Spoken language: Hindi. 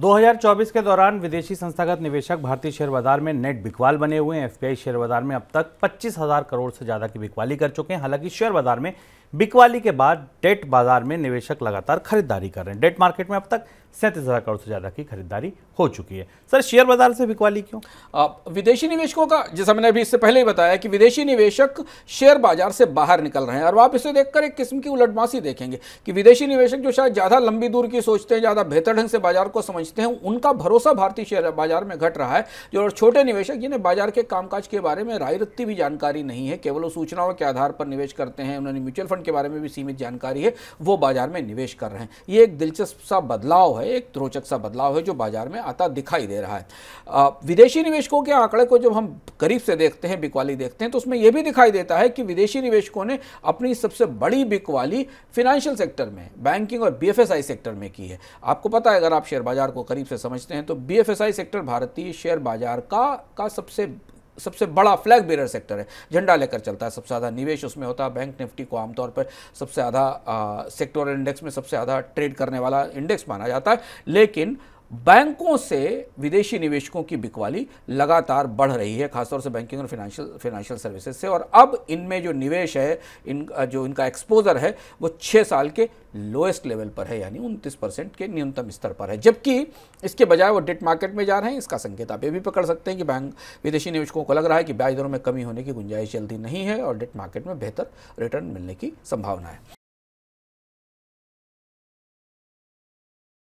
2024 के दौरान विदेशी संस्थागत निवेशक भारतीय शेयर बाजार में नेट बिकवाल बने हुए हैं एफपीआई शेयर बाजार में अब तक 25,000 करोड़ से ज़्यादा की बिकवाली कर चुके हैं हालांकि शेयर बाजार में बिकवाली के बाद डेट बाजार में निवेशक लगातार खरीदारी कर रहे हैं डेट मार्केट में अब तक सैंतीस हज़ार करोड़ से ज़्यादा की खरीदारी हो चुकी है सर शेयर बाजार से बिकवाली क्यों आ, विदेशी निवेशकों का जैसा मैंने अभी इससे पहले ही बताया कि विदेशी निवेशक शेयर बाजार से बाहर निकल रहे हैं और आप इसे देखकर एक किस्म की उलटमासी देखेंगे कि विदेशी निवेशक जो शायद ज़्यादा लंबी दूर की सोचते हैं ज़्यादा बेहतर ढंग से बाजार को समझ समझते हैं उनका भरोसा भारतीय शेयर बाजार में घट रहा है जो छोटे निवेशक जिन्हें बाजार के कामकाज के बारे में राय रत्ती भी जानकारी नहीं है केवल सूचनाओं के आधार पर निवेश करते हैं उन्होंने म्यूचुअल फंड के बारे में भी सीमित जानकारी है वो बाजार में निवेश कर रहे हैं ये एक दिलचस्प सा बदलाव है एक रोचक सा बदलाव है जो बाजार में आता दिखाई दे रहा है विदेशी निवेशकों के आंकड़े को जब हम करीब से देखते हैं बिकवाली देखते हैं तो उसमें यह भी दिखाई देता है कि विदेशी निवेशकों ने अपनी सबसे बड़ी बिकवाली फिनेंशियल सेक्टर में बैंकिंग और बीएफएसआई सेक्टर में की है आपको पता है अगर आप शेयर बाजार को करीब से समझते हैं तो बीएफएसआई सेक्टर भारतीय शेयर बाजार का का सबसे सबसे बड़ा फ्लैग बेरर सेक्टर है झंडा लेकर चलता है सबसे ज़्यादा निवेश उसमें होता है बैंक निफ्टी को आमतौर पर सबसे ज़्यादा सेक्टोरल इंडेक्स में सबसे ज़्यादा ट्रेड करने वाला इंडेक्स माना जाता है लेकिन बैंकों से विदेशी निवेशकों की बिकवाली लगातार बढ़ रही है खासतौर से बैंकिंग और फिनेंशियल फिनेंशियल सर्विसेज से और अब इनमें जो निवेश है इन जो इनका एक्सपोजर है वो छः साल के लोएस्ट लेवल पर है यानी उनतीस परसेंट के न्यूनतम स्तर पर है जबकि इसके बजाय वो डेट मार्केट में जा रहे हैं इसका संकेत आप ये भी पकड़ सकते हैं कि बैंक विदेशी निवेशकों को लग रहा है कि ब्याज दरों में कमी होने की गुंजाइश जल्दी नहीं है और डेट मार्केट में बेहतर रिटर्न मिलने की संभावना है